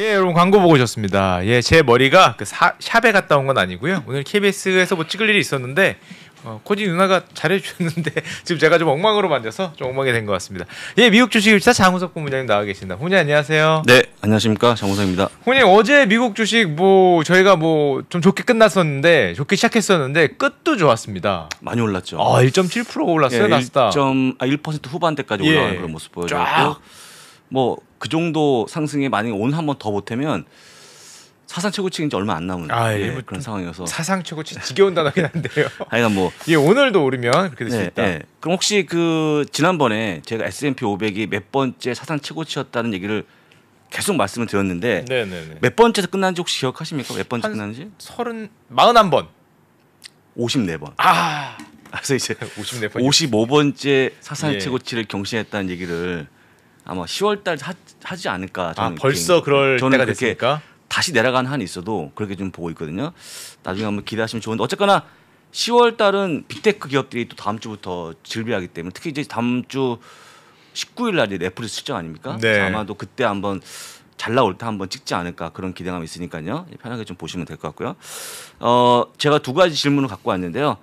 예, 여러분 광고 보고 오셨습니다. 예, 제 머리가 그 사, 샵에 갔다 온 건 아니고요. 오늘 KBS에서 뭐 찍을 일이 있었는데 어, 코디 누나가 잘해주셨는데 지금 제가 좀 엉망으로 만져서 좀 엉망이 된 것 같습니다. 예, 미국 주식일사 장우석 본부장님 나와 계신다. 혼이 안녕하세요. 네, 안녕하십니까 장우석입니다. 혼이 어제 미국 주식 뭐 저희가 뭐 좀 좋게 끝났었는데 좋게 시작했었는데 끝도 좋았습니다. 많이 올랐죠. 아, 1.7% 올랐어요 예, 나스닥. 1.1% 아, 후반대까지 예. 올라가는 예, 그런 모습 보여줬고. 뭐그 정도 상승에 만약에 오늘 한번 더못하면 사상 최고치가 이제 얼마 안 남은 아, 예, 예 뭐 그런 상황이어서 사상 최고치 지겨운 단어긴 한데요. 아니 뭐 예, 오늘도 오르면 그렇게 될수 예, 네, 있다. 예. 그럼 혹시 그 지난번에 제가 S&P 500이 몇 번째 사상 최고치였다는 얘기를 계속 말씀을 드렸는데 네네네. 네, 몇 번째에서 끝난지 혹시 기억하십니까? 몇 번째 끝났는지? 서른 마흔한 번. 54번. 아. 그래서 이제 54번. 55번째 사상 예. 최고치를 경신했다는 얘기를 아마 10월달 하지 않을까 아, 저는 아, 벌써 개인, 그럴 저는 때가 됐으니까 다시 내려간 한이 있어도 그렇게 좀 보고 있거든요. 나중에 한번 기대하시면 좋은데 어쨌거나 10월 달은 빅테크 기업들이 또 다음 주부터 즐비하기 때문에 특히 이제 다음 주 19일 날이 애플스 출정 아닙니까? 네. 아마도 그때 한번 잘 나올 때 한번 찍지 않을까 그런 기대감이 있으니까요. 편하게 좀 보시면 될 것 같고요. 어, 제가 두 가지 질문을 갖고 왔는데요.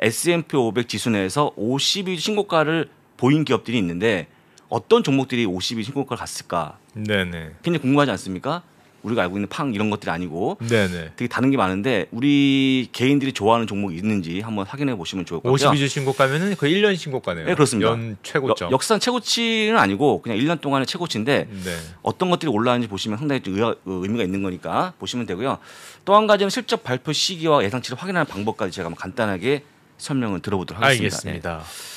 S&P 500 지수 내에서 52주 신고가를 보인 기업들이 있는데 어떤 종목들이 50이 신고가를 갔을까? 네네. 굉장히 궁금하지 않습니까? 우리가 알고 있는 팡 이런 것들이 아니고 네네. 되게 다른 게 많은데 우리 개인들이 좋아하는 종목이 있는지 한번 확인해 보시면 좋을 것 같아요. 52주 신고가면 거의 1년 신고가네요. 네, 그렇습니다. 연 최고점. 여, 역산 최고치는 아니고 그냥 1년 동안의 최고치인데 네. 어떤 것들이 올라왔는지 보시면 상당히 의어, 그 의미가 있는 거니까 보시면 되고요. 또 한 가지는 실적 발표 시기와 예상치를 확인하는 방법까지 제가 한번 간단하게 설명을 들어보도록 하겠습니다. 알겠습니다. 네.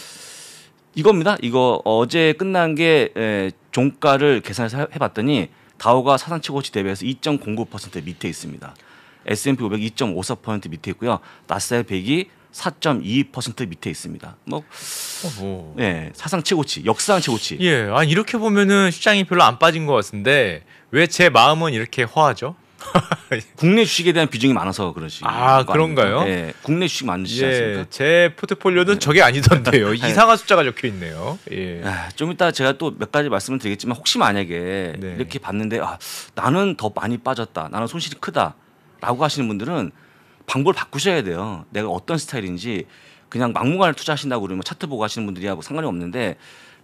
이겁니다. 이거 어제 끝난 게 에, 종가를 계산해서 해봤더니 다우가 사상최고치 대비해서 2.09% 밑에 있습니다. S&P 5 0 0 2.54% 밑에 있고요. 나스닥 100이 4.22% 밑에 있습니다. 뭐, 어 예, 사상 최고치, 역사상 최고치. 예, 아 이렇게 보면은 시장이 별로 안 빠진 것 같은데 왜 제 마음은 이렇게 허하죠? 국내 주식에 대한 비중이 많아서 그러시. 아 그런가요? 아 예, 국내 주식 많으시지 예, 않습니까? 제 포트폴리오는 네. 저게 아니던데요. 네. 이상한 숫자가 적혀 있네요. 예. 아, 좀 이따 제가 또 몇 가지 말씀을 드리겠지만 혹시 만약에 네. 이렇게 봤는데 아, 나는 더 많이 빠졌다, 나는 손실이 크다라고 하시는 분들은 방법을 바꾸셔야 돼요. 내가 어떤 스타일인지 그냥 막무가내 투자하신다고 그러면 차트 보고 하시는 분들이 하고 뭐 상관이 없는데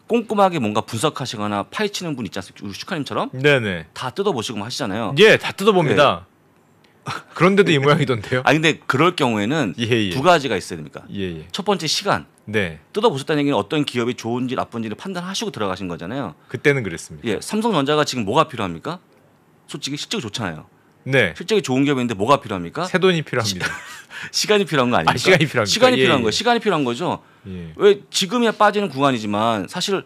꼼꼼하게 뭔가 분석하시거나 파헤치는 분 있지 않습니까? 우리 슈카님처럼 네네. 다 뜯어보시고 뭐 하시잖아요. 예, 다 뜯어봅니다. 네. 그런데도 이 모양이던데요? 아 근데 그럴 경우에는 예, 예. 두 가지가 있어야 됩니까? 예, 예. 첫 번째 시간. 네. 뜯어보셨다는 얘기는 어떤 기업이 좋은지 나쁜지를 판단하시고 들어가신 거잖아요. 그때는 그랬습니다. 예, 삼성전자가 지금 뭐가 필요합니까? 솔직히 실적이 좋잖아요. 네. 실적이 좋은 기업인데 뭐가 필요합니까? 새 돈이 필요합니다. 시, 간이 필요한 거 아닙니까? 아, 시간이 필요합니 시간이 예, 필요한 예. 거 예. 시간이 필요한 거죠. 예. 왜 지금이야 빠지는 구간이지만 사실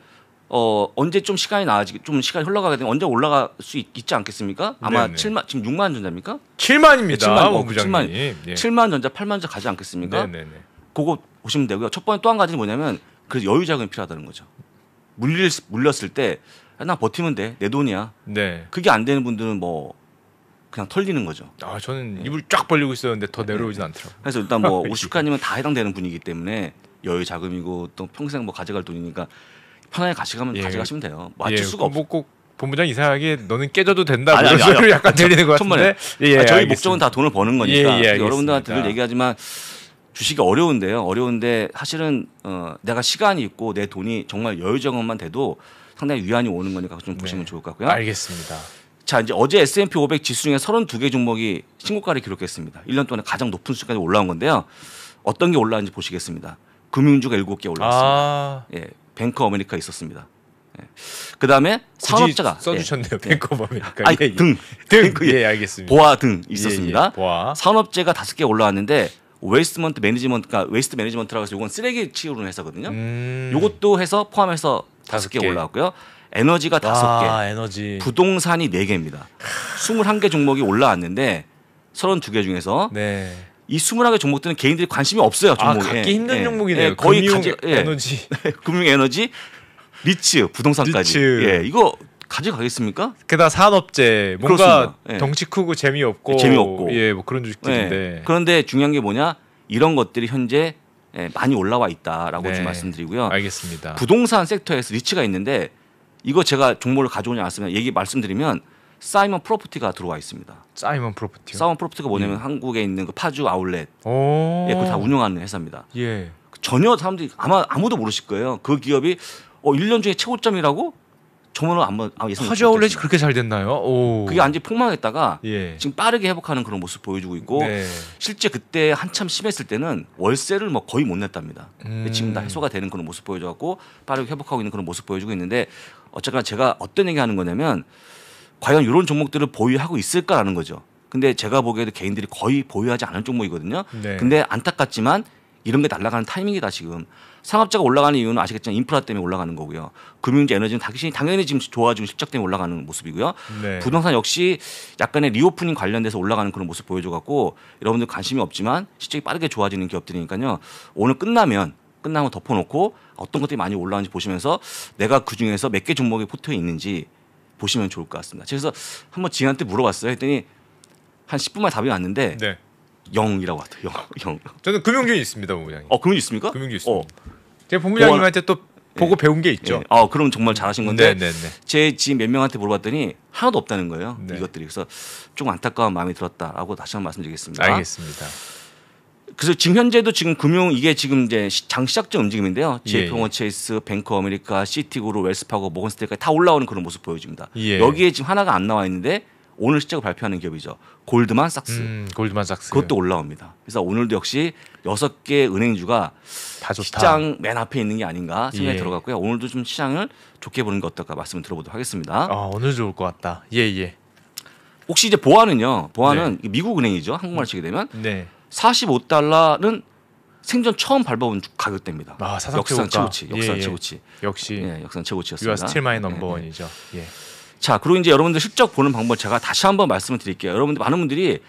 어 언제 좀 시간이 나아지 좀 시간이 흘러가게 되면 언제 올라갈 수 있, 지 않겠습니까? 아마 네네. 7만 지금 6만 전자입니까? 7만입니다. 7만, 어, 7만, 예. 7만 전자, 8만 전자 가지 않겠습니까? 네네네. 그거 보시면 되고요. 첫 번째 또 한 가지는 뭐냐면 그 여유 자금이 필요하다는 거죠. 물릴 물렸을 때 나 버티면 돼. 내 돈이야. 네. 그게 안 되는 분들은 뭐 그냥 털리는 거죠. 아 저는 입을 네. 쫙 벌리고 있었는데 더 내려오진 네. 않더라고요. 그래서 일단 뭐5 0가이면다 예. 해당되는 분이기 때문에 여유 자금이고 또 평생 뭐 가져갈 돈이니까 편하게 가져가면 예. 가져가시면 돼요. 뭐 맞출 예. 수가 뭐 없고 꼭 본부장 이상하게 너는 깨져도 된다 아니, 그런 소리 약간 들리는 것 같은데 예, 예, 아니, 저희 알겠습니다. 목적은 다 돈을 버는 거니까 예, 예, 여러분들한테 늘 얘기하지만 주식이 어려운데요 어려운데 사실은 어, 내가 시간이 있고 내 돈이 정말 여유자금만 돼도 상당히 위안이 오는 거니까 좀 네. 보시면 네. 좋을 것 같고요 알겠습니다 자 이제 어제 S&P 500 지수 중에 32개 종목이 신고가를 기록했습니다 1년 동안에 가장 높은 수준까지 올라온 건데요 어떤 게 올라왔는지 보시겠습니다 금융주가 7개 올라왔습니다. 아. 예, 뱅커 어메리카 있었습니다. 예. 그다음에 산업자가 예. 써주셨네요. 예, 뱅크 예. 메리카 아니, 예, 등, 등, 예, 예. 예, 알겠습니다. 보아 등 있었습니다. 보아. 산업재가 5개 올라왔는데 웨이스트먼트 매니지먼트, 그러니까 웨이스트 매니지먼트라고 해서 이건 쓰레기 치우는 회사거든요. 음. 요것도 해서 포함해서 5개, 5개. 올라왔고요. 에너지가 다섯 아, 개, 에너지. 부동산이 4 개입니다. 2 1개 종목이 올라왔는데 3 2개 중에서 네. 이 21개 종목들은 개인들이 관심이 없어요. 종목에. 아, 갖기 힘든 예, 종목이네요. 예, 거의 금융 가지, 예. 에너지, 네, 금융 에너지, 리츠, 부동산까지. 리츠. 예, 이거 가져가겠습니까? 게다가 산업재 뭔가 그 덩치 크고 재미없고 재미없고 예, 뭐 그런 주식들인데. 예. 그런데 중요한 게 뭐냐? 이런 것들이 현재 예, 많이 올라와 있다라고 네, 좀 말씀드리고요. 알겠습니다. 부동산 섹터에서 리츠가 있는데 이거 제가 종목을 가져오냐 왔으면 얘기 말씀드리면 사이먼 프로프티가 들어와 있습니다. 사이먼 프로퍼티. 사이먼 프로퍼티가 뭐냐면 예. 한국에 있는 그 파주 아울렛 예, 그 다 운영하는 회사입니다. 예. 전혀 사람들이 아마 아무도 모르실 거예요. 그 기업이 어 1년 중에 최고점이라고 정말로 저는 아마 예상 파주 아울렛이 그렇게 잘 됐나요? 오. 그게 완지 폭망했다가 예. 지금 빠르게 회복하는 그런 모습 보여주고 있고 네. 실제 그때 한참 심했을 때는 월세를 뭐 거의 못 냈답니다. 음. 지금 다 음. 해소가 되는 그런 모습 보여줘갖고 빠르게 회복하고 있는 그런 모습 보여주고 있는데 어쨌거나 제가 어떤 얘기하는 거냐면 과연 이런 종목들을 보유하고 있을까라는 거죠. 근데 제가 보기에도 개인들이 거의 보유하지 않은 종목이거든요. 네. 근데 안타깝지만 이런 게 날아가는 타이밍이다 지금. 상업자가 올라가는 이유는 아시겠지만 인프라 때문에 올라가는 거고요. 금융주 에너지는 당연히, 당연히 지금 좋아지고 실적 때문에 올라가는 모습이고요. 네. 부동산 역시 약간의 리오프닝 관련돼서 올라가는 그런 모습 보여줘갖고 여러분들 관심이 없지만 실적이 빠르게 좋아지는 기업들이니까요. 오늘 끝나면 끝나면 덮어놓고 어떤 것들이 많이 올라가는지 보시면서 내가 그 중에서 몇 개 종목이 포트에 있는지 보시면 좋을 것 같습니다. 그래서 한번 지한테 인 물어봤어요. 했더니 한 10분만 답이 왔는데 네. 0이라고 하더요 0, 0. 저는 금융균이 있습니다, 본부장님. 어, 금융 있습니까? 금융균 있습니다. 어. 제가 본부장님한테 또 예. 보고 네. 배운 게 있죠. 네. 어, 그럼 정말 잘하신 건데 네, 네, 네, 제 지인 몇 명한테 물어봤더니 하나도 없다는 거예요. 네. 이것들이 그래서 좀 안타까운 마음이 들었다라고 다시 한 번 말씀드리겠습니다. 알겠습니다. 그래서 지금 현재도 지금 금융 이게 지금 이제 장 시작적 움직임인데요. JP모건 예, 예. 체이스, 뱅크 아메리카, 시티그룹, 웰스파고, 모건스테이크까지 다 올라오는 그런 모습 보여집니다. 예. 여기에 지금 하나가 안 나와 있는데 오늘 실적을 발표하는 기업이죠. 골드만삭스. 음, 골드만삭스. 그것도 올라옵니다. 그래서 오늘도 역시 여섯 개 은행주가 시장 맨 앞에 있는 게 아닌가 생각이 예. 들어갔고요. 오늘도 좀 시장을 좋게 보는 게 어떨까 말씀을 들어보도록 하겠습니다. 아, 오늘 좋을 것 같다. 예, 예. 혹시 이제 보안은요보안은 네. 미국 은행이죠. 한국말 치게 되면. 네. 45달러는 생전 처음 밟아본 가격대입니다. 아, 역산 최고치, 역산 예, 예. 최고치. 역시 예, 역산 최고치였습니다. 유아 스틸마이 넘버원이죠. 예, 예. 예. 예. 자, 그리고 이제 여러분들 실적 보는 방법 제가 다시 한번 말씀을 드릴게요. 여러분들 많은 분들이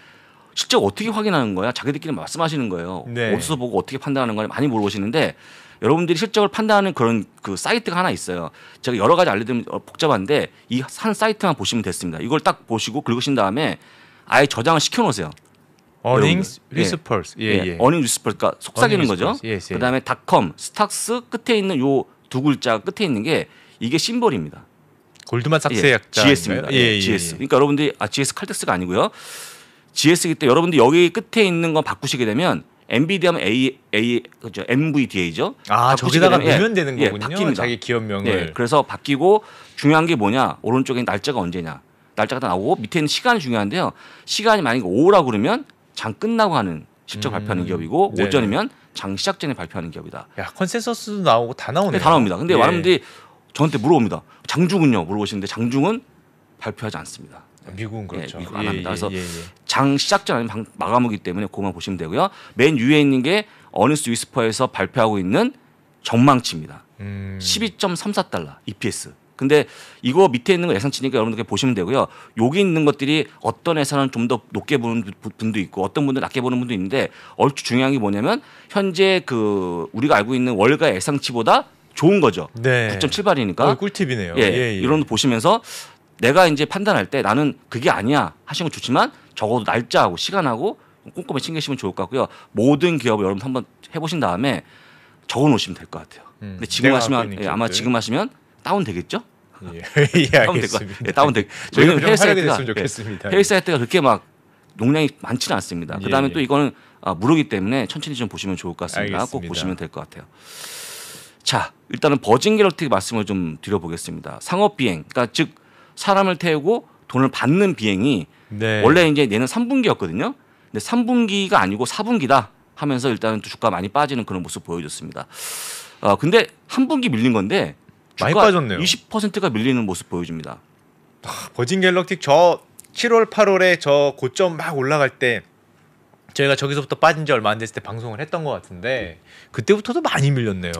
실적 어떻게 확인하는 거야? 자기들끼리 말씀하시는 거예요. 네. 어디서 보고 어떻게 판단하는 거냐 많이 물어보시는데 여러분들이 실적을 판단하는 그런 그 사이트가 하나 있어요. 제가 여러 가지 알려드리면 어, 복잡한데 이 한 사이트만 보시면 됐습니다. 이걸 딱 보시고 긁으신 다음에 아예 저장을 시켜놓으세요. earnings whispers. 예. 예, 예. earning whispers 그러니까 속삭이는 거죠. Yes, 예, 예. 그다음에 닷컴, 스탁스 끝에 있는 요 두 글자 끝에 있는 게 이게 심벌입니다. 골드만삭스의 예, 약자 GS입니다. 예, 예, GS. 그러니까 여러분들이 아 GS 칼텍스가 아니고요. GS이기 때 여러분들 여기 끝에 있는 건 바꾸시게 되면 엔비디아면 A A 그죠 MVDA죠. 아 저기다가 넣으면 되는 거군요. 예, 바뀝니다. 자기 기업명을. 예, 그래서 바뀌고 중요한 게 뭐냐 오른쪽에 날짜가 언제냐 날짜가 다 나오고 밑에 는 시간이 중요한데요. 시간이 만약에 5라고 그러면 장 끝나고 하는 실적 음. 발표하는 기업이고 네 오전이면 장 시작 전에 발표하는 기업이다. 야 컨센서스도 나오고 다나오네 네, 다 나옵니다. 근데 예. 많은 분들이 저한테 물어봅니다. 장중은요 물어보시는데 장중은 발표하지 않습니다. 네. 미국은 예, 그렇죠. 예, 미국 안 예, 합니다. 예, 그래서 예, 예 장 시작 전 아니면 마감이기 때문에 그것만 보시면 되고요. 맨 위에 있는 게 어니스 위스퍼에서 발표하고 있는 전망치입니다. 음. 12.34달러 EPS. 근데 이거 밑에 있는 거 예상치니까 여러분들 께 보시면 되고요. 여기 있는 것들이 어떤 회사는 좀 더 높게 보는 분도 있고 어떤 분들 은 낮게 보는 분도 있는데 얼추 중요한 게 뭐냐면 현재 그 우리가 알고 있는 월가 예상치보다 좋은 거죠. 네. 9.78이니까. 어, 꿀팁이네요. 예, 예, 예. 이런 거 보시면서 내가 이제 판단할 때 나는 그게 아니야 하신 건 좋지만 적어도 날짜하고 시간하고 꼼꼼히 챙기시면 좋을 것 같고요. 모든 기업을 여러분 한번 해보신 다음에 적어 놓으시면 될 것 같아요. 음, 근데 지금 하시면 예, 아마 지금 하시면 다운 되겠죠? 예, 예 알겠습니다. 네, 예, 다운되 저희는 회의 사이트가 네, 헬스 사이트가 그렇게 막 용량이 많지는 않습니다. 예, 그다음에 예. 또 이거는 아, 무료기 때문에 천천히 좀 보시면 좋을 것 같습니다. 알겠습니다. 꼭 보시면 될 것 같아요. 자, 일단은 버진 갤럭틱 말씀을 좀 드려보겠습니다. 상업 비행, 그러니까 즉 사람을 태우고 돈을 받는 비행이 네. 원래 이제 얘는 3분기였거든요. 근데 3분기가 아니고 4분기다 하면서 일단은 주가 많이 빠지는 그런 모습 보여줬습니다. 어, 근데 한 분기 밀린 건데 많이 빠졌네요. 20%가 밀리는 모습 보여줍니다. 아, 버진 갤럭틱 저 7월 8월에 저 고점 막 올라갈 때 저희가 저기서부터 빠진 지 얼마 안 됐을 때 방송을 했던 것 같은데 그때부터도 많이 밀렸네요.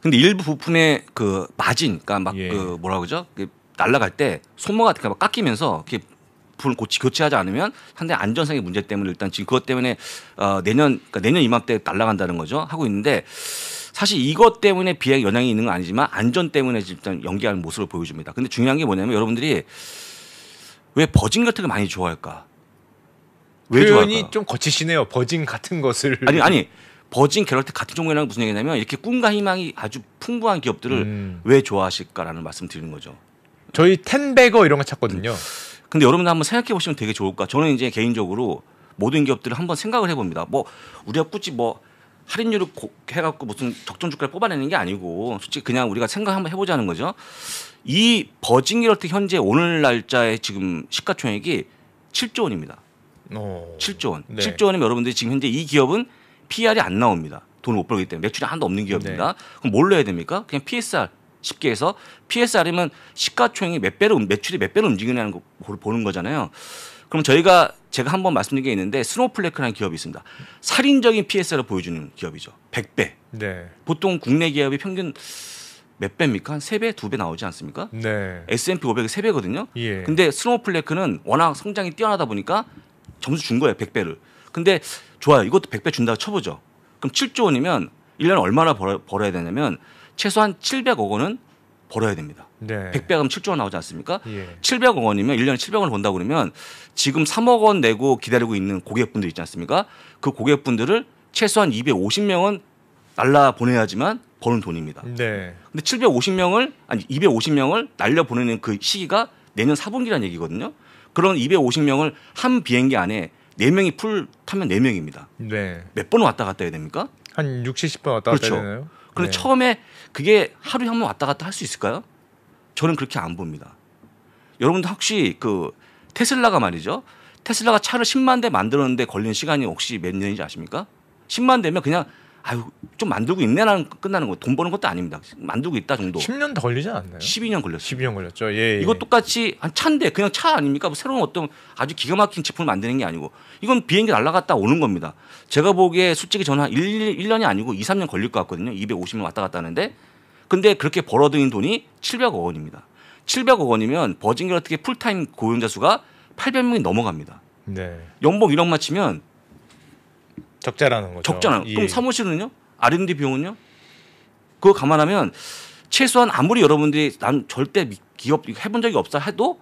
근데 일부 부품의 그 마진, 그러니까 막그 예. 그 뭐라 그러죠? 그 날라갈 때 손모가 그러막 깎이면서 이렇게 부을 고치 교체하지 않으면 상당히 안전성의 문제 때문에 일단 지금 그것 때문에 어, 내년 그러니까 내년 이맘때 날라간다는 거죠 하고 있는데 사실 이것 때문에 비행 영향이 있는 건 아니지만 안전 때문에 일단 연기하는 모습을 보여줍니다. 근데 중요한 게 뭐냐면 여러분들이 왜 버진 같은 걸 많이 좋아할까? 왜 표현이 좋아할까? 좀 거치시네요. 버진 같은 것을 아니 아니 버진 갤럭티 같은 종류라는 무슨 얘기냐면 이렇게 꿈과 희망이 아주 풍부한 기업들을 음. 왜 좋아하실까라는 말씀 드리는 거죠. 저희 텐베거 이런 거 찾거든요. 음. 근데 여러분들 한번 생각해 보시면 되게 좋을까. 저는 이제 개인적으로 모든 기업들을 한번 생각을 해봅니다. 뭐 우리가 굳이 뭐 할인율을 고, 해갖고 무슨 적정 주가를 뽑아내는 게 아니고 솔직히 그냥 우리가 생각 한번 해보자는 거죠. 이 버징 이럴트 현재 오늘 날짜에 지금 시가총액이 7조 원입니다. 오. 어. 7조 원. 네. 7조 원이면 여러분들이 지금 현재 이 기업은 PR이 안 나옵니다. 돈을 못 벌기 때문에 매출이 하나도 없는 기업입니다. 네. 그럼 뭘로 해야 됩니까? 그냥 PSR 쉽게 해서 PSR이면 시가총액이 몇 배로 매출이 몇 배로 움직이냐는 걸 보는 거잖아요. 그럼 저희가 제가 한 번 말씀드린 게 있는데 스노우플레크라는 기업이 있습니다. 살인적인 PSR을 보여주는 기업이죠. 100배. 네. 보통 국내 기업이 평균 몇 배입니까? 한3배2배 나오지 않습니까? 네. S&P 500이 3배거든요. 예. 근데 스노우플레크는 워낙 성장이 뛰어나다 보니까 점수 준 거예요. 100배를. 근데 좋아요. 이것도 100배 준다고 쳐보죠. 그럼 7조 원이면 1년 에 얼마나 벌어야 되냐면 최소한 700억 원은 벌어야 됩니다. 네. 100배하면 7조 원 나오지 않습니까? 예. 700억 원이면 1년에 700억 원 번다 고 그러면 지금 3억 원 내고 기다리고 있는 고객분들 있지 않습니까? 그 고객분들을 최소한 250명은 날라 보내야지만 버는 돈입니다. 네. 근데 750명을 아니 250명을 날려 보내는 그 시기가 내년 4분기란 얘기거든요. 그런 250명을 한 비행기 안에 4명이 풀 타면 4명입니다. 네. 네. 몇번 왔다 갔다 해야 됩니까? 한 60, 70번 왔다 갔다 그렇죠. 되나요? 그런데 네. 처음에 그게 하루에 한 번 왔다 갔다 할 수 있을까요? 저는 그렇게 안 봅니다. 여러분도 혹시 그 테슬라가 말이죠. 테슬라가 차를 10만 대 만들었는데 걸린 시간이 혹시 몇 년인지 아십니까? 10만 대면 그냥 아유 좀 만들고 있네라는 끝나는 거 돈 버는 것도 아닙니다. 만들고 있다 정도. 10년 더 걸리지 않나요? 12년 걸렸어요. 12년 걸렸죠. 예, 예. 이거 똑같이 한 차인데 그냥 차 아닙니까? 뭐 새로운 어떤 아주 기가 막힌 제품을 만드는 게 아니고 이건 비행기 날아갔다 오는 겁니다. 제가 보기에 솔직히 저는 한 1, 1년이 아니고 2, 3년 걸릴 것 같거든요. 250만 왔다 갔다 하는데 근데 그렇게 벌어들인 돈이 700억 원입니다. 700억 원이면 버진게 어떻게 풀타임 고용자 수가 800명이 넘어갑니다. 네. 연봉 1억맞히면 적자라는 거죠. 적자는. 예. 그럼 사무실은요? R&D 비용은요? 그거 감안하면 최소한 아무리 여러분들이 난 절대 기업 해본 적이 없어 해도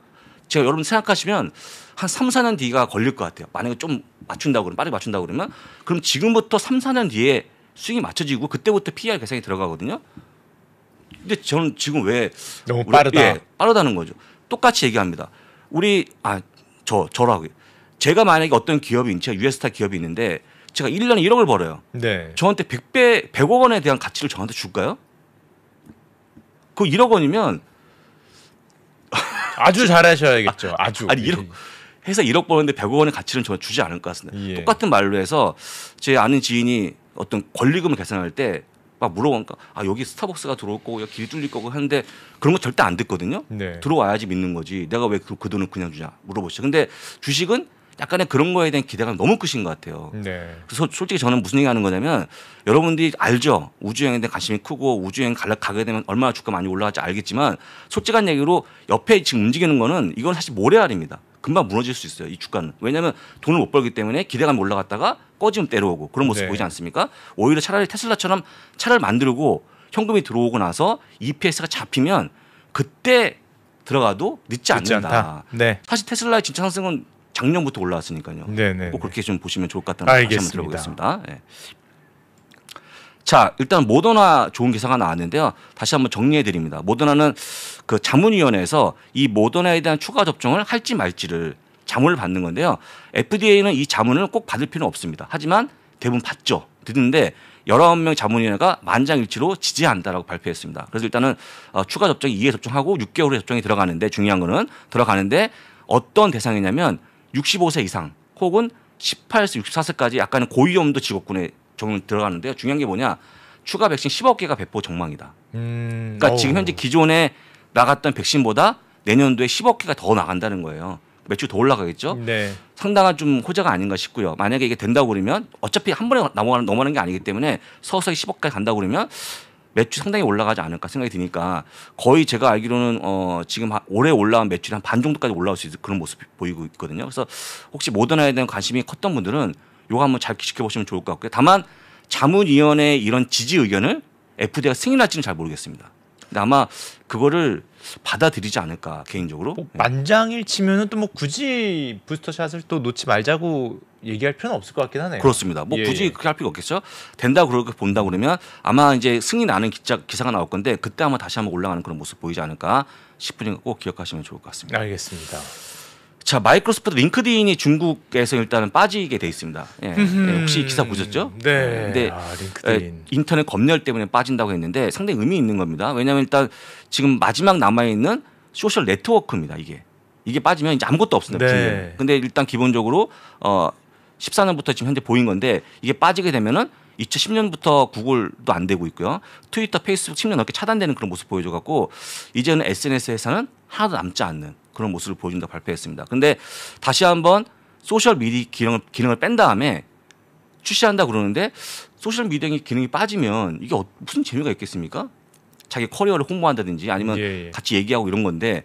제가 여러분 생각하시면 한 3, 4년 뒤가 걸릴 것 같아요. 만약에 좀 맞춘다고 그러면 빠르게 맞춘다고 그러면 그럼 지금부터 3, 4년 뒤에 수익이 맞춰지고 그때부터 PR e 계산이 들어가거든요. 근데 저는 지금 왜 너무 빠르다. 예, 빠르다는 거죠. 똑같이 얘기합니다. 우리 아 저 저라고요. 제가 만약에 어떤 기업이 제가 유에스타 기업이 있는데 제가 1년에 1억을 벌어요. 네. 저한테 100배, 100억 원에 대한 가치를 저한테 줄까요? 그 1억 원이면 아주 잘하셔야겠죠. 아, 주 아니 1억 회사 1억 버는데 100억 원의 가치는 저는 주지 않을 것 같습니다. 예. 똑같은 말로 해서 제 아는 지인이 어떤 권리금을 계산할 때 막 물어보니까 아 여기 스타벅스가 들어올 거고 길이 뚫릴 거고 하는데 그런 거 절대 안 듣거든요. 네. 들어와야지 믿는 거지. 내가 왜그 그 돈을 그냥 주냐 물어보시죠. 근데 주식은 약간의 그런 거에 대한 기대감 너무 크신 것 같아요. 네. 그래서 솔직히 저는 무슨 얘기 하는 거냐면 여러분들이 알죠. 우주여행에 대한 관심이 크고 우주여행 가게 되면 얼마나 주가 많이 올라갈지 알겠지만 솔직한 얘기로 옆에 지금 움직이는 거는 이건 사실 모래알입니다. 금방 무너질 수 있어요. 이 주가는. 왜냐하면 돈을 못 벌기 때문에 기대감이 올라갔다가 꺼지면 때려오고 그런 모습 네. 보이지 않습니까? 오히려 차라리 테슬라처럼 차를 만들고 현금이 들어오고 나서 EPS가 잡히면 그때 들어가도 늦지, 늦지 않는다. 네. 사실 테슬라의 진짜 상승은 작년부터 올라왔으니까요. 네네. 꼭 그렇게 좀 보시면 좋을 것 같다는 알 다시 한번 들어보겠습니다. 네. 자, 일단 모더나 좋은 기사가 나왔는데요. 다시 한번 정리해 드립니다. 모더나는 그 자문위원회에서 이 모더나에 대한 추가 접종을 할지 말지를 자문을 받는 건데요. FDA는 이 자문을 꼭 받을 필요는 없습니다. 하지만 대부분 받죠. 듣는데 열아명 자문위원회가 만장일치로 지지한다라고 발표했습니다. 그래서 일단은 어, 추가 접종이 이에 접종하고 육개월 후에 접종이 들어가는데 중요한 거는 들어가는데 어떤 대상이냐면 65세 이상 혹은 1 8세서 64세까지 약간은 고위험도 직업군에 좀 들어가는데요. 중요한 게 뭐냐? 추가 백신 10억 개가 배포 전망이다. 음... 그러니까 오. 지금 현재 기존에 나갔던 백신보다 내년도에 10억 개가 더 나간다는 거예요. 매출 더 올라가겠죠. 네. 상당한 좀 호재가 아닌가 싶고요. 만약에 이게 된다고 그러면 어차피 한 번에 넘어가는, 넘어가는 게 아니기 때문에 서서히 10억까지 간다고 그러면 매출 상당히 올라가지 않을까 생각이 드니까 거의 제가 알기로는 어 지금 올해 올라온 매출 한반 정도까지 올라올 수 있는 그런 모습 보이고 있거든요. 그래서 혹시 모더나에 대한 관심이 컸던 분들은 요거 한번 잘 지켜보시면 좋을 것 같고요. 다만 자문위원회 이런 지지 의견을 FDA가 승인할지는 잘 모르겠습니다. 근데 아마 그거를 받아들이지 않을까 개인적으로. 뭐 네. 만장일치면은 또 뭐 굳이 부스터샷을 또 놓지 말자고 얘기할 필요는 없을 것 같긴 하네요. 그렇습니다. 뭐 예, 굳이 예. 그렇게 할 필요 없겠죠. 된다 그렇게 본다 그러면 아마 이제 승리 나는 기자, 기사가 나올 건데 그때 아마 다시 한번 올라가는 그런 모습 보이지 않을까 싶으니 꼭 기억하시면 좋을 것 같습니다. 알겠습니다. 자 마이크로소프트 링크드인이 중국에서 일단은 빠지게 돼 있습니다. 예. 예 혹시 기사 음. 보셨죠? 네. 근데 아, 예, 인터넷 검열 때문에 빠진다고 했는데 상당히 의미 있는 겁니다. 왜냐하면 일단 지금 마지막 남아 있는 소셜 네트워크입니다. 이게 이게 빠지면 이제 아무것도 없습니다. 네. 근데 일단 기본적으로 어 14년부터 지금 현재 보인 건데 이게 빠지게 되면은 2010년부터 구글도 안 되고 있고요. 트위터, 페이스북 10년 넘게 차단되는 그런 모습 보여줘갖고 이제는 SNS 회사는 하나도 남지 않는 그런 모습을 보여준다 발표했습니다. 근데 다시 한번 소셜 미디 기능을, 기능을 뺀 다음에 출시한다 그러는데 소셜 미디어 기능이 빠지면 이게 어, 무슨 재미가 있겠습니까? 자기 커리어를 홍보한다든지 아니면 예, 예. 같이 얘기하고 이런 건데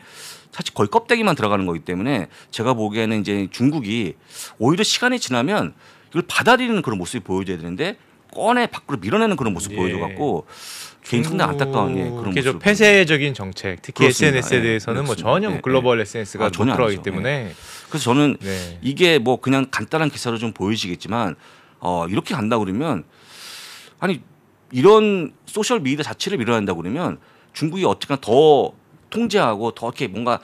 사실 거의 껍데기만 들어가는 거기 때문에 제가 보기에는 이제 중국이 오히려 시간이 지나면 이걸 받아들이는 그런 모습이 보여줘야 되는데 꺼내 밖으로 밀어내는 그런 모습 예. 보여줘갖고 개인 상당히 안타까운 예, 그런 모습. 폐쇄적인 정책, 특히 그렇습니다. SNS에 예, 대해서는 뭐 전혀 뭐 글로벌 SNS가 아, 전혀 들어가기 때문에 그래서 저는 네. 이게 뭐 그냥 간단한 기사로 좀 보이시겠지만 어, 이렇게 간다 그러면 아니 이런 소셜 미디어 자체를 밀어낸다 그러면 중국이 어쨌건 더 통제하고 더 이렇게 뭔가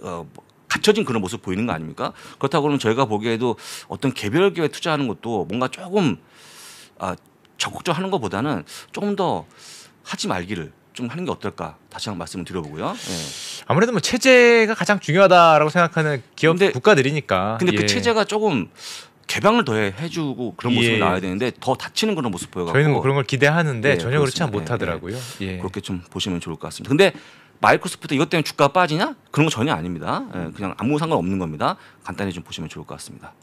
어, 갇혀진 그런 모습 보이는 거 아닙니까? 그렇다고 그러면 저희가 보기에도 어떤 개별기업에 투자하는 것도 뭔가 조금 아, 적극적으로 하는 것보다는 조금 더 하지 말기를 좀 하는 게 어떨까 다시 한번 말씀을 드려보고요. 예. 아무래도 뭐 체제가 가장 중요하다라고 생각하는 기업 근 국가들이니까. 근데 그 예. 그 체제가 조금 개방을 더 해주고 그런 모습이 예. 나와야 되는데 더 다치는 그런 모습 보여가지고 저희는 뭐 그런 걸 기대하는데 예, 전혀 그렇지 예, 못하더라고요. 예. 예. 그렇게 좀 보시면 좋을 것 같습니다. 근데 마이크로소프트 이것 때문에 주가가 빠지냐? 그런 거 전혀 아닙니다. 예, 그냥 아무 상관없는 겁니다. 간단히 좀 보시면 좋을 것 같습니다.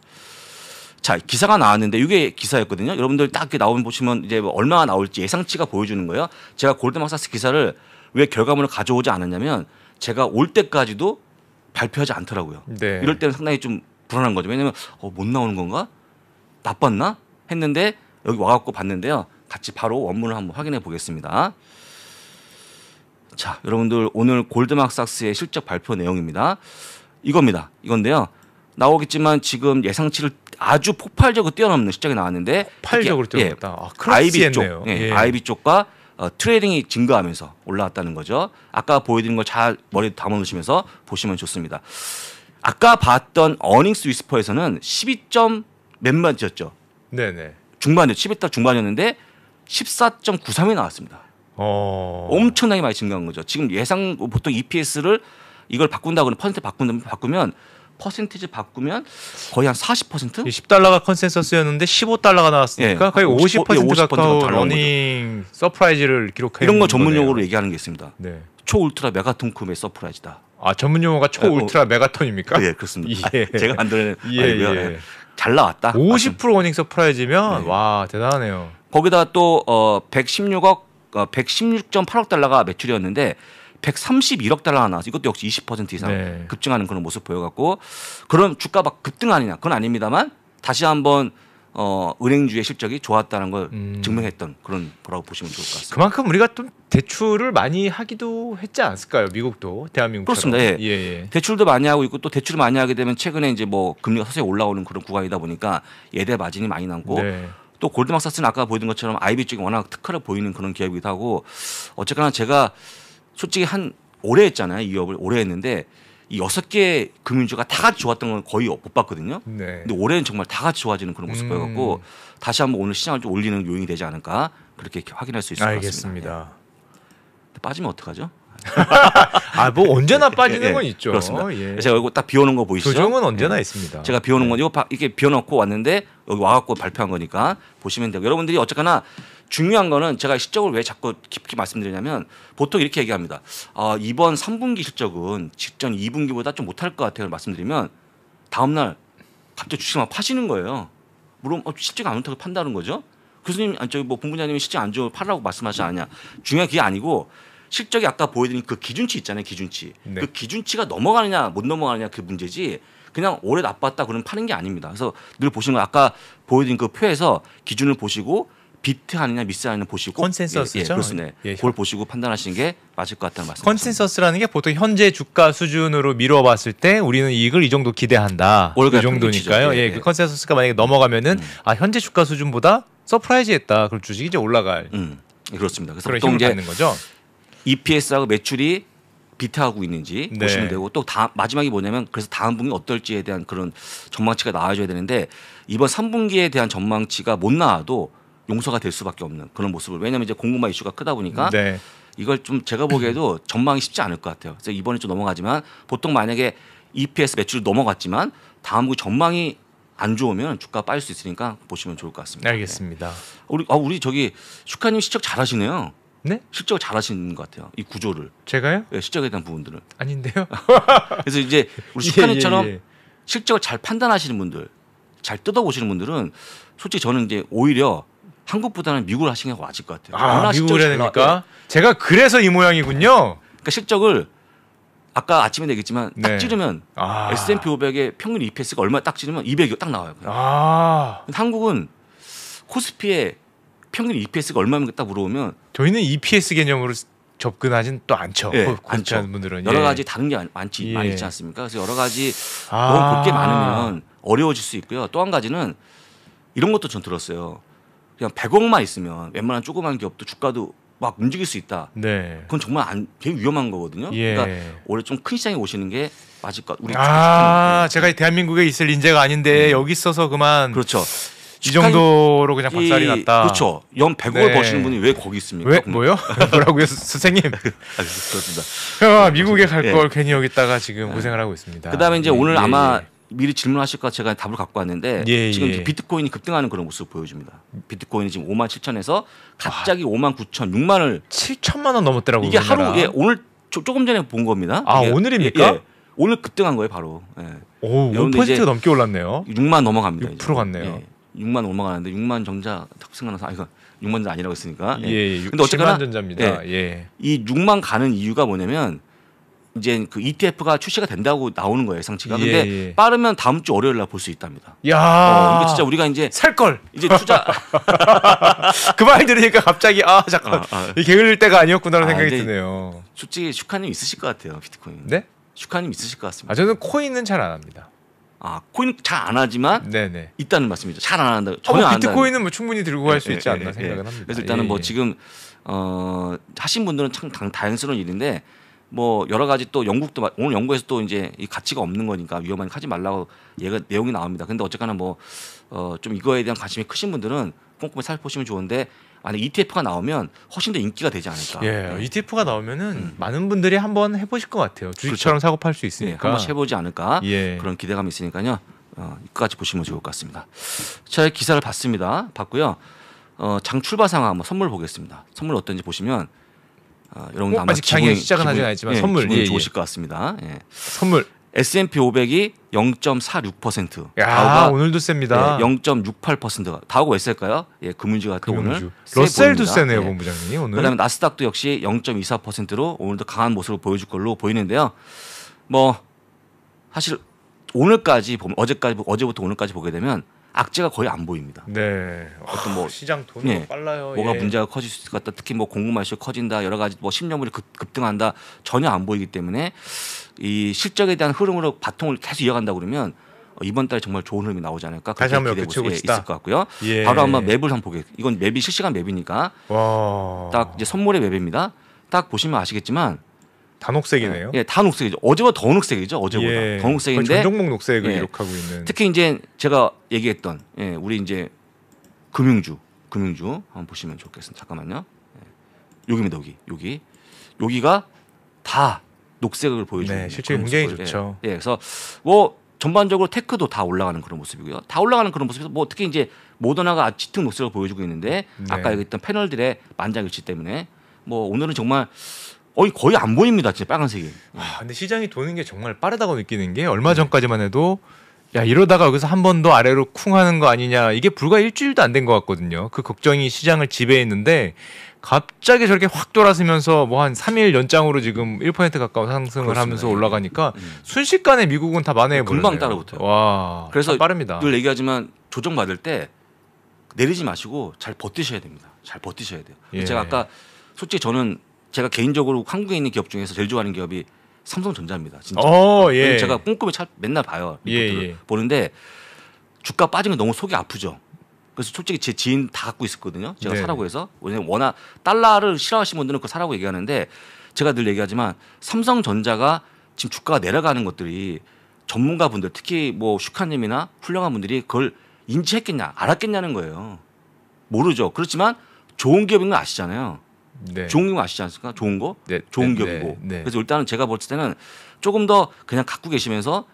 자, 기사가 나왔는데 이게 기사였거든요. 여러분들 딱 이렇게 나오면 보시면 이제 뭐 얼마나 나올지 예상치가 보여주는 거예요. 제가 골드만삭스 기사를 왜 결과물을 가져오지 않았냐면 제가 올 때까지도 발표하지 않더라고요. 네. 이럴 때는 상당히 좀 불안한 거죠. 왜냐면 어, 못 나오는 건가? 나빴나? 했는데 여기 와갖고 봤는데요. 같이 바로 원문을 한번 확인해 보겠습니다. 자, 여러분들 오늘 골드막삭스의 실적 발표 내용입니다. 이겁니다. 이건데요. 나오겠지만 지금 예상치를 아주 폭발적으로 뛰어넘는 실적이 나왔는데 폭발적으로 뛰어넘다. 예, 아, 아이비 쪽, 예, 예. IB 쪽과 어, 트레이딩이 증가하면서 올라왔다는 거죠. 아까 보여드린 걸잘 머리에 담아놓으시면서 보시면 좋습니다. 아까 봤던 어닝스 위스퍼에서는 12점 몇만이였죠 네네. 중반이었 죠 11달 중반이었는데 14.93이 나왔습니다. 어... 엄청나게 많이 증가한 거죠. 지금 예상 보통 EPS를 이걸 바꾼다고나 퍼센트 바꾼다면 바꾸면 퍼센티지 바꾸면 거의 한 40%? 10달러가 컨센서스였는데 15달러가 나왔으니까 네. 예, 거의 50%, 50% 가까운 50%러 서프라이즈를 기록해 이런 거 전문용어로 얘기하는 게 있습니다. 네. 초울트라 메가톤급의 서프라이즈다. 아 전문 용어가 어, 어. 초울트라 어, 메가톤입니까? 예 그렇습니다. 예. 아, 제가 만드는 예, 아니고요. 예. 예. 잘 나왔다. 50% 워닝 서프라이즈면 네. 와 대단하네요. 거기다 또 어, 116억 어, 116.8억 달러가 매출이었는데 131억 달러가 나와서 이것도 역시 20% 이상 네. 급증하는 그런 모습 보여갖고 그럼 주가 막 급등하느냐 그건 아닙니다만 다시 한번 어, 은행주의 실적이 좋았다는 걸 음. 증명했던 그런 거라고 보시면 좋을 것 같습니다. 그만큼 우리가 좀 대출을 많이 하기도 했지 않았을까요? 미국도 대한민국 그렇습니다. 예. 예, 예. 대출도 많이 하고 있고 또 대출을 많이 하게 되면 최근에 이제 뭐 금리가 서서히 올라오는 그런 구간이다 보니까 예대 마진이 많이 남고 네. 또 골드막사스는 아까 보여준 것처럼 IB 쪽이 워낙 특화를 보이는 그런 기업이기도 하고 어쨌거나 제가 솔직히 한 오래 했잖아요. 이 업을 오래 했는데 이 여섯 개 금융주가 다 같이 좋았던 건 거의 못 봤거든요. 네. 근데 올해는 정말 다 같이 좋아지는 그런 모습 음. 보여갖고 다시 한번 오늘 시장을 좀 올리는 요인이 되지 않을까 그렇게 확인할 수 있을 알겠습니다. 것 같습니다. 예. 빠지면 어떡하죠? 아뭐 언제나 예, 빠지는 예, 건 있죠. 그렇습니다. 예. 제가 이거 딱 비워놓은 거 보이시죠? 조정은 언제나 예. 있습니다. 제가 비워놓은 네. 건 이거 이렇게 비워놓고 왔는데 여기 와갖고 발표한 거니까 보시면 되고 여러분들이 어쨌거나 중요한 거는 제가 실적을 왜 자꾸 깊게 말씀드리냐면 보통 이렇게 얘기합니다. 어, 이번 3분기 실적은 직전 2분기보다 좀 못할 것 같아요. 말씀드리면 다음날 갑자기 주식 막 파시는 거예요. 물론 어, 뭐 실적 안 좋다고 판다는 거죠. 교수님, 저기 뭐 본부장님이 실적 안 좋으면 팔라고 말씀하시지 않냐. 중요한 게 아니고 실적이 아까 보여드린 그 기준치 있잖아요. 기준치. 네. 그 기준치가 넘어가느냐 못 넘어가느냐 그 문제지 그냥 올해 나빴다 그러면 파는 게 아닙니다. 그래서 늘 보시는 거 아까 보여드린 그 표에서 기준을 보시고 비트 하느냐 미스 하느냐 보시고 컨센서스죠. 예, 예, 그렇죠? 그렇습니다. 예, 그걸 보시고 판단하시는 게 맞을 것 같다는 말씀. 컨센서스라는 게 보통 현재 주가 수준으로 미뤄 봤을 때 우리는 이익을 이 정도 기대한다. 월그 정도니까요. 예, 예, 그 예. 컨센서스가 만약에 넘어가면은 음. 아 현재 주가 수준보다 서프라이즈했다. 그럼 주식이 이제 올라갈. 음, 예, 그렇습니다. 그래서 보통 이제 거죠. EPS하고 매출이 비트하고 있는지 네. 보시면 되고 또 다, 마지막이 뭐냐면 그래서 다음 분기 어떨지에 대한 그런 전망치가 나와줘야 되는데 이번 3분기에 대한 전망치가 못 나와도 용서가 될 수밖에 없는 그런 모습을 왜냐하면 이제 공급망 이슈가 크다 보니까 네. 이걸 좀 제가 보기에도 전망이 쉽지 않을 것 같아요. 그래서 이번에 좀 넘어가지만 보통 만약에 EPS 매출 넘어갔지만 다음 주 그 전망이 안 좋으면 주가 빠질 수 있으니까 보시면 좋을 것 같습니다. 알겠습니다. 네. 우리 아 우리 저기 슈카님 실적 잘하시네요. 네? 실적 잘하시는 것 같아요. 이 구조를 제가요? 네, 실적에 대한 부분들은 아닌데요. 그래서 이제 우리 예, 슈카님처럼 예, 예, 예. 실적을 잘 판단하시는 분들, 잘 뜯어보시는 분들은 솔직히 저는 이제 오히려 한국보다는 미국을 하시는 게 맞을 것 같아요. 아, 미국을 해야 됩니까? 네. 제가 그래서 이 모양이군요. 그러니까 실적을 아까 아침에 얘기했지만 네. 딱 찌르면 아. S&P 500의 평균 EPS가 얼마 딱 찌르면 200이 딱 나와요. 아. 한국은 코스피의 평균 EPS가 얼마면 딱 물어보면 저희는 EPS 개념으로 접근하진 또 않죠. 네, 않죠. 분들은 여러 예. 가지 다른 게 많지 예. 많이 있지 않습니까? 그래서 여러 가지 아. 너무 볼게 많으면 어려워질 수 있고요. 또 한 가지는 이런 것도 전 들었어요. 그냥 100억만 있으면 웬만한 조그만 기업도 주가도 막 움직일 수 있다. 네. 그건 정말 안, 되게 위험한 거거든요. 예. 그러니까 올해 좀 큰 시장에 오시는 게 맞을 것. 우리 아, 제가 대한민국에 있을 인재가 아닌데 음. 여기 있어서 그만. 그렇죠. 이 정도로 그냥 박살이 났다. 그렇죠. 연 100억을 네. 버시는 분이 왜 거기 있습니까? 왜, 뭐요? 뭐라고요, 선생님? 알겠습니다. 아, 미국에 갈걸 네. 예. 괜히 여기 있다가 지금 아. 고생을 하고 있습니다. 그다음에 이제 예, 오늘 예, 아마 예, 예. 미리 질문하실까 제가 답을 갖고 왔는데 예, 예. 지금 예. 비트코인이 급등하는 그런 모습 보여줍니다. 비트코인이 지금 5만 7천에서 갑자기 와. 5만 9천, 6만을 7천만 원 넘었더라고요. 이게 하루 예, 오늘 조, 금 전에 본 겁니다. 아 이게, 오늘입니까? 예, 예. 오늘 급등한 거예요 바로. 예. 오, 5% 넘게 올랐네요. 6만 넘어갑니다. 6%이 갔네요. 6만 예, 넘어가는데 6만 전자 생각나서 아 이거 6만 전자 아니라고 했으니까. 예, 예. 근데 어쨌거나 전자입니다. 예, 예. 이 6만 가는 이유가 뭐냐면 이제 그 ETF가 출시가 된다고 나오는 거예요 상치가. 근데 예, 예. 빠르면 다음 주 월요일 날볼 수 있답니다. 야, 어, 이게 진짜 우리가 이제 살 걸. 이제 투자 그 말 들으니까 갑자기 아 잠깐 아, 아. 이 게을릴 때가 아니었구나라는 아, 생각이 드네요. 솔직히 슈카님 있으실 것 같아요 비트코인. 네? 슈카님 있으실 것 같습니다. 아 저는 코인은 잘 안 합니다. 아 코인 잘 안 하지만 네네. 네. 있다는 말씀이죠. 잘 안 한다. 어, 뭐 전혀 아, 뭐 비트코인은 뭐 충분히 들고 갈수 예, 있지 예, 않나 예, 생각은 합니다. 그래서 일단은 뭐 예. 지금 어, 하신 분들은 참 다, 다행스러운 일인데 뭐 여러 가지 또 영국도 오늘 영국에서 또 이제 이 가치가 없는 거니까 위험하니 하지 말라고 얘가 내용이 나옵니다. 근데 어쨌거나 뭐어좀 이거에 대한 관심이 크신 분들은 꼼꼼히 살펴보시면 좋은데 아니 ETF가 나오면 훨씬 더 인기가 되지 않을까. 예, 네. ETF가 나오면은 음. 많은 분들이 한번 해보실 것 같아요. 주식처럼 그렇죠. 사고 팔 수 있으니까 예, 한번 해보지 않을까 예. 그런 기대감이 있으니까요. 어, 이까지 보시면 좋을 것 같습니다. 저의 기사를 봤습니다. 봤고요. 어, 장 출발 상황 한번 선물 보겠습니다. 선물 어떤지 보시면 아, 여러분 어, 아직 기분 시작은 하지 않았지만 예, 선물 예, 예, 좋으실 것 같습니다. 예. 선물 S&P 500이 0.46%. 야, 다우가 오늘도 셉니다. 예, 0.68%가 다하고왜 셀까요? 예, 금융주가 또 금융주. 오늘 러셀도 세네요, 예. 본부장님 오늘. 그다음에 나스닥도 역시 0.24%로 오늘도 강한 모습을 보여줄 걸로 보이는데요. 뭐 사실 오늘까지 보면 어제까지 어제부터 오늘까지 보게 되면 악재가 거의 안 보입니다. 네. 어떤 뭐 아, 시장 돈이 네. 빨라요. 뭐가 예. 문제가 커질 수 있을 것 같다. 특히 뭐 공급 마시가 커진다. 여러 가지 뭐 신념물이 급, 등한다 전혀 안 보이기 때문에 이 실적에 대한 흐름으로 바통을 계속 이어간다 그러면 이번 달에 정말 좋은 흐름이 나오지 않을까 다시 한번 기대해 있을 것 같고요. 예. 바로 한번 맵을 한번 보게. 이건 맵이 실시간 맵이니까 와. 딱 이제 선물의 맵입니다. 딱 보시면 아시겠지만 단옥색이네요. 예, 예, 단옥색이죠. 어제보다 더 녹색이죠. 어제보다 예, 더 녹색인데 전종목 녹색을 예, 기록하고 있는. 특히 이제 제가 얘기했던 예, 우리 이제 금융주, 금융주 한번 보시면 좋겠습니다. 잠깐만요. 예, 여기입니다. 여기, 여기, 여기가 다 녹색을 보여주는. 네, 실제 굉장히 모습을, 좋죠. 예, 예, 그래서 뭐 전반적으로 테크도 다 올라가는 그런 모습이고요. 다 올라가는 그런 모습에서 뭐 특히 이제 모더나가 짙은 녹색을 보여주고 있는데 네. 아까 얘기했던 패널들의 만장일치 때문에 뭐 오늘은 정말 거의 거의 안 보입니다. 진짜 빨간색이. 아, 근데 시장이 도는 게 정말 빠르다고 느끼는 게 얼마 전까지만 해도 야 이러다가 여기서 한 번 더 아래로 쿵하는 거 아니냐 이게 불과 일주일도 안 된 것 같거든요. 그 걱정이 시장을 지배했는데 갑자기 저렇게 확 돌아서면서 뭐 한 3일 연장으로 지금 1% 가까운 상승을 그렇습니다. 하면서 예. 올라가니까 음. 순식간에 미국은 다 만회해 버려 금방 따라붙어요. 와, 그래서 빠릅니다. 늘 얘기하지만 조정 받을 때 내리지 마시고 잘 버티셔야 됩니다. 잘 버티셔야 돼요. 예. 제가 아까 솔직히 저는 제가 개인적으로 한국에 있는 기업 중에서 제일 좋아하는 기업이 삼성전자입니다. 진짜. 오, 어, 예. 제가 꿈꾸며 차, 맨날 봐요. 예, 리포트를 예, 예. 보는데 주가 빠진면 너무 속이 아프죠. 그래서 솔직히 제 지인 다 갖고 있었거든요. 제가 네. 사라고 해서 왜냐면 워낙 달러를 싫어하시는 분들은 그거 사라고 얘기하는데 제가 늘 얘기하지만 삼성전자가 지금 주가가 내려가는 것들이 전문가분들 특히 뭐 슈카님이나 훌륭한 분들이 그걸 인지했겠냐 알았겠냐는 거예요. 모르죠. 그렇지만 좋은 기업인 건 아시잖아요. 네. 종류 아시지 않습니까? 좋은 거, 네. 좋은 격이고. 네, 네, 네. 그래서 일단은 제가 볼 때는 조금 더 그냥 갖고 계시면서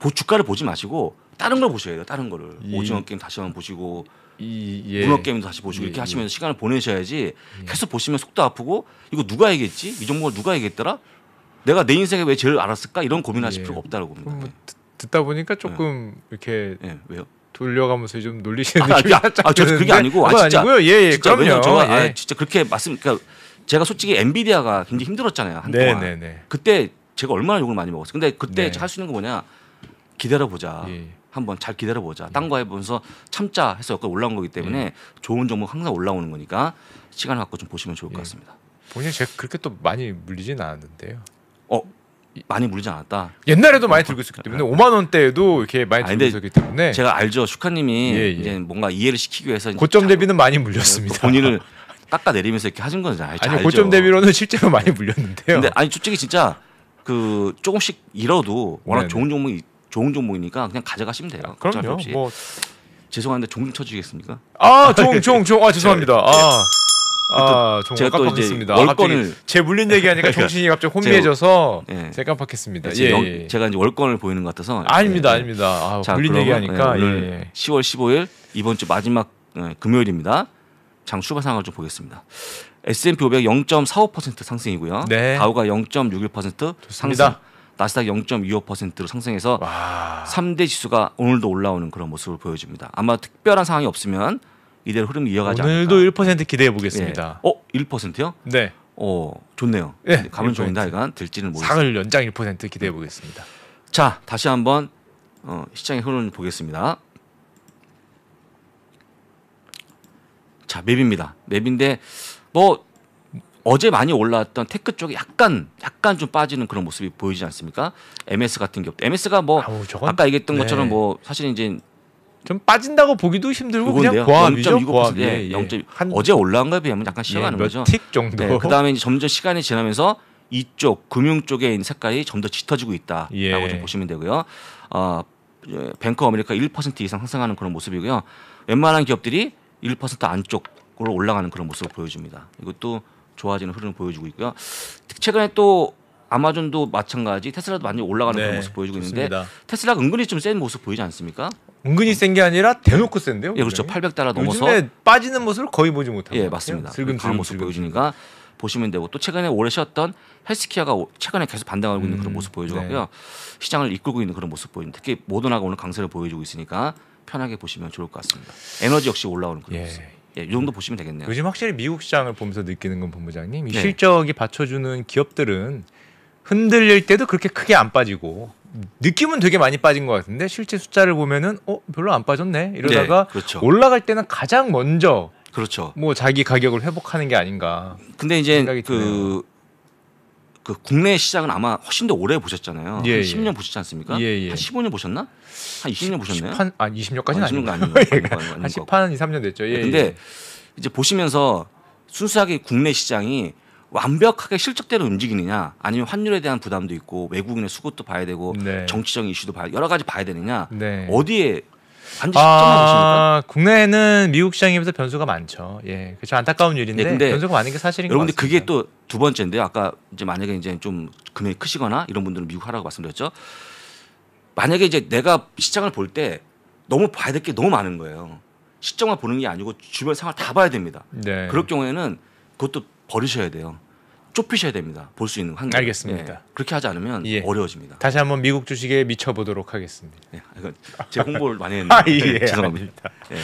그 주가를 보지 마시고 다른 걸 보셔야 돼요. 다른 거를 이, 오징어 게임 다시 한번 보시고 이, 예. 문어 게임도 다시 보시고 예, 이렇게 예. 하시면서 예. 시간을 보내셔야지 음. 계속 보시면 속도 아프고 이거 누가 얘기했지? 이 정보를 누가 얘기했더라? 내가 내 인생에 왜 제일 알았을까? 이런 고민하실 예. 필요가 없다고 봅니다. 듣다 보니까 조금 예. 이렇게 왜요? 돌려가면서 좀 놀리시는 아, 느낌이 아, 아, 저 그게 아니고 아, 진짜 아니고요. 예, 예 진짜 그럼요. 저 아, 예. 아, 진짜 그렇게 말씀 그러니까 제가 솔직히 엔비디아가 굉장히 힘들었잖아요. 한동안. 네, 네, 그때 제가 얼마나 욕을 많이 먹었어요. 근데 그때 네. 할수 있는 게 뭐냐? 기다려 보자. 예. 한번 잘 기다려 보자. 딴 거 해보면서 참자 해서 여기 올라온 거기 때문에 예. 좋은 정보 항상 올라오는 거니까 시간 을 갖고 좀 보시면 좋을 것 예. 같습니다. 본인 제가 그렇게 또 많이 물리진 않았는데요. 어, 많이 물리지 않았다. 옛날에도 많이 들고 어, 있었기 때문에 5만 원대에도 이렇게 많이 들고 있었기 때문에 제가 알죠. 슈카님이 예, 예. 이제 뭔가 이해를 시키기 위해서 고점 대비는 많이 물렸습니다. 본인을 깎아 내리면서 이렇게 하신 거잖아요. 아니 알죠. 고점 대비로는 실제로 많이 물렸는데요. 근데 아니 솔직히 진짜 그 조금씩 잃어도 워낙 네네. 네. 좋은 종목이 좋은 종목이니까 그냥 가져가시면 돼요. 아, 그럼요. 뭐... 죄송한데 종 쳐주겠습니까? 아, 종, 종, 종. 아, 죄송합니다. 네. 아. 아, 정말 제가 깜빡했습니다. 또 이제 월권을 제 물린 얘기하니까 그러니까 정신이 갑자기 혼미해져서 제가, 예. 제가 깜빡했습니다. 예, 예. 영, 제가 이제 월권을 보이는 것 같아서 아닙니다, 예, 예. 아닙니다. 아, 자, 물린 얘기하니까 예, 10월 예, 15일 이번 주 마지막 금요일입니다. 장 추가 상황을 좀 보겠습니다. S&P 500 0.45% 상승이고요. 네. 다우가 0.61% 상승. 나스닥 0.25%로 상승해서 와. 3대 지수가 오늘도 올라오는 그런 모습을 보여줍니다. 아마 특별한 상황이 없으면 이대로 흐름 이어가지 않을까. 오늘도 1% 기대해 보겠습니다. 예. 어, 1%요? 네. 어, 좋네요. 예, 가면 좋은데 하여간 지는 모르겠습니다. 상을 연장 1% 기대해 보겠습니다. 자, 다시 한번 어, 시장의 흐름 보겠습니다. 자, 맵입니다. 맵인데 뭐 어제 많이 올라왔던 테크 쪽이 약간 약간 좀 빠지는 그런 모습이 보이지 않습니까? MS 같은 경우, MS가 뭐 아우, 저건... 아까 얘기했던 네. 것처럼 뭐 사실 이제 좀 빠진다고 보기도 힘들고 그냥 고압이죠. 0.25%, 예, 예. 예. 어제 올라간 거에 비하면 약간 쉬어가는 예, 거죠. 틱 정도. 네, 그다음에 이제 점점 시간이 지나면서 이쪽 금융 쪽에 있는 색깔이 점점 짙어지고 있다라고 예. 좀 보시면 되고요. 어, 뱅크 아메리카 1% 이상 상승하는 그런 모습이고요. 웬만한 기업들이 1% 안쪽으로 올라가는 그런 모습을 보여줍니다. 이것도 좋아지는 흐름을 보여주고 있고요. 최근에 또 아마존도 마찬가지, 테슬라도 많이 올라가는 네, 그런 모습 보여주고 좋습니다. 있는데 테슬라가 은근히 좀 센 모습 보이지 않습니까? 은근히 센 게 아니라 대놓고 센데요. 예, 그렇죠. 800달러 넘어서 빠지는 모습을 거의 보지 못하고 예, 맞습니다. 예, 슬금 강 모습 보여주니까 보시면 되고 또 최근에 오래 쉬었던 헬스키아가 최근에 계속 반등하고 있는 음, 그런 모습 보여주고요. 네. 시장을 이끌고 있는 그런 모습 보이는 특히 모더나가 오늘 강세를 보여주고 있으니까 편하게 보시면 좋을 것 같습니다. 에너지 역시 올라오는 그런 예. 모습. 예, 이 정도 보시면 되겠네요. 요즘 확실히 미국 시장을 보면서 느끼는 건 본부장님, 이 네. 실적이 받쳐주는 기업들은 흔들릴 때도 그렇게 크게 안 빠지고 느낌은 되게 많이 빠진 것 같은데 실제 숫자를 보면은 어 별로 안 빠졌네 이러다가 네, 그렇죠. 올라갈 때는 가장 먼저 그렇죠. 뭐 자기 가격을 회복하는 게 아닌가. 근데 이제 그, 그 국내 시장은 아마 훨씬 더 오래 보셨잖아요. 예, 한 10년 예. 보셨지 않습니까? 예, 예. 한 15년 보셨나? 한 20년 보셨나요? 10한 아, 20년까지는 아, 2 0 아니고. 한 10한 2, 3년 됐죠. 예. 근데 예. 이제 보시면서 순수하게 국내 시장이 완벽하게 실적대로 움직이느냐 아니면 환율에 대한 부담도 있고 외국인의 수급도 봐야 되고 네. 정치적인 이슈도 봐야 여러 가지 봐야 되느냐 네. 어디에 반드시 아, 보십니까? 국내에는 미국 시장에 비해서 변수가 많죠. 예, 그렇죠. 안타까운 일인데 예, 변수가 많은 게 사실인 것같니다 여러분들 그게 또 두번째인데 아까 이제 만약에 이제 좀 금액이 크시거나 이런 분들은 미국 하라고 말씀드렸죠. 만약에 이제 내가 시장을 볼 때 너무 봐야 될 게 너무 많은 거예요. 시장만 보는 게 아니고 주변 상황 다 봐야 됩니다. 네. 그럴 경우에는 그것도 버리셔야 돼요. 좁히셔야 됩니다. 볼 수 있는 한계. 알겠습니다. 예, 그렇게 하지 않으면 예. 어려워집니다. 다시 한번 미국 주식에 미쳐보도록 하겠습니다. 예, 제 홍보를 많이 했는데 아, 예, 네, 죄송합니다. 예.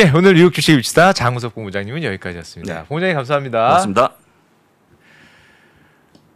예 오늘 뉴욕 주식 입시다 장우석 본부장님은 여기까지였습니다. 네. 본부장님 감사합니다. 고맙습니다.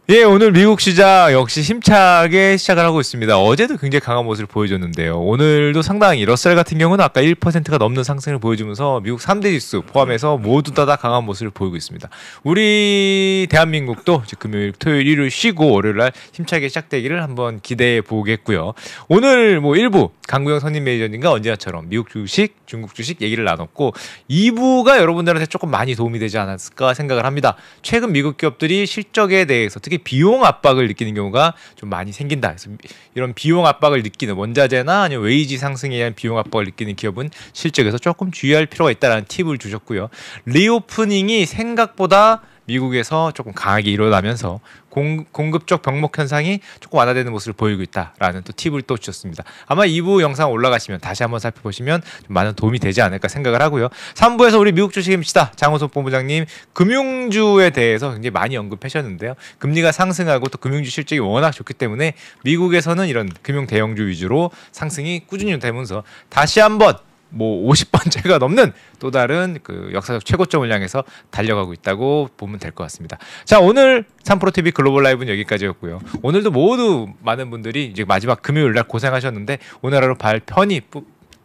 예, 오늘 미국 시장 역시 힘차게 시작을 하고 있습니다. 어제도 굉장히 강한 모습을 보여줬는데요. 오늘도 상당히 러셀 같은 경우는 아까 1%가 넘는 상승을 보여주면서 미국 3대 지수 포함해서 모두 다, 다 강한 모습을 보이고 있습니다. 우리 대한민국도 금요일, 토요일, 일요일 쉬고 월요일 날 힘차게 시작되기를 한번 기대해 보겠고요. 오늘 뭐 1부 강구영 선임 매니저님과 언제나처럼 미국 주식, 중국 주식 얘기를 나눴고 2부가 여러분들한테 조금 많이 도움이 되지 않았을까 생각을 합니다. 최근 미국 기업들이 실적에 대해서 특히 비용 압박을 느끼는 경우가 좀 많이 생긴다. 그래서 이런 비용 압박을 느끼는 원자재나 아니면 웨이지 상승에 의한 비용 압박을 느끼는 기업은 실적에서 조금 주의할 필요가 있다라는 팁을 주셨고요. 리오프닝이 생각보다 미국에서 조금 강하게 일어나면서 공, 공급적 병목 현상이 조금 완화되는 모습을 보이고 있다라는 또 팁을 또 주셨습니다. 아마 2부 영상 올라가시면 다시 한번 살펴보시면 많은 도움이 되지 않을까 생각을 하고요. 3부에서 우리 미국 주식입시다. 장호석 본부장님 금융주에 대해서 굉장히 많이 언급하셨는데요. 금리가 상승하고 또 금융주 실적이 워낙 좋기 때문에 미국에서는 이런 금융 대형주 위주로 상승이 꾸준히 되면서 다시 한번 뭐 50번째가 넘는 또 다른 그 역사적 최고점을 향해서 달려가고 있다고 보면 될 것 같습니다. 자, 오늘 삼프로 TV 글로벌 라이브는 여기까지였고요. 오늘도 모두 많은 분들이 이제 마지막 금요일 날 고생하셨는데 오늘 하루 발 편히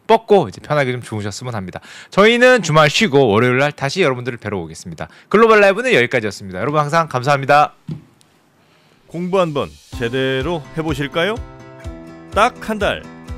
뻗고 이제 편하게 좀 주무셨으면 합니다. 저희는 주말 쉬고 월요일 날 다시 여러분들을 뵈러 오겠습니다. 글로벌 라이브는 여기까지였습니다. 여러분 항상 감사합니다. 공부 한번 제대로 해보실까요? 딱 한 달.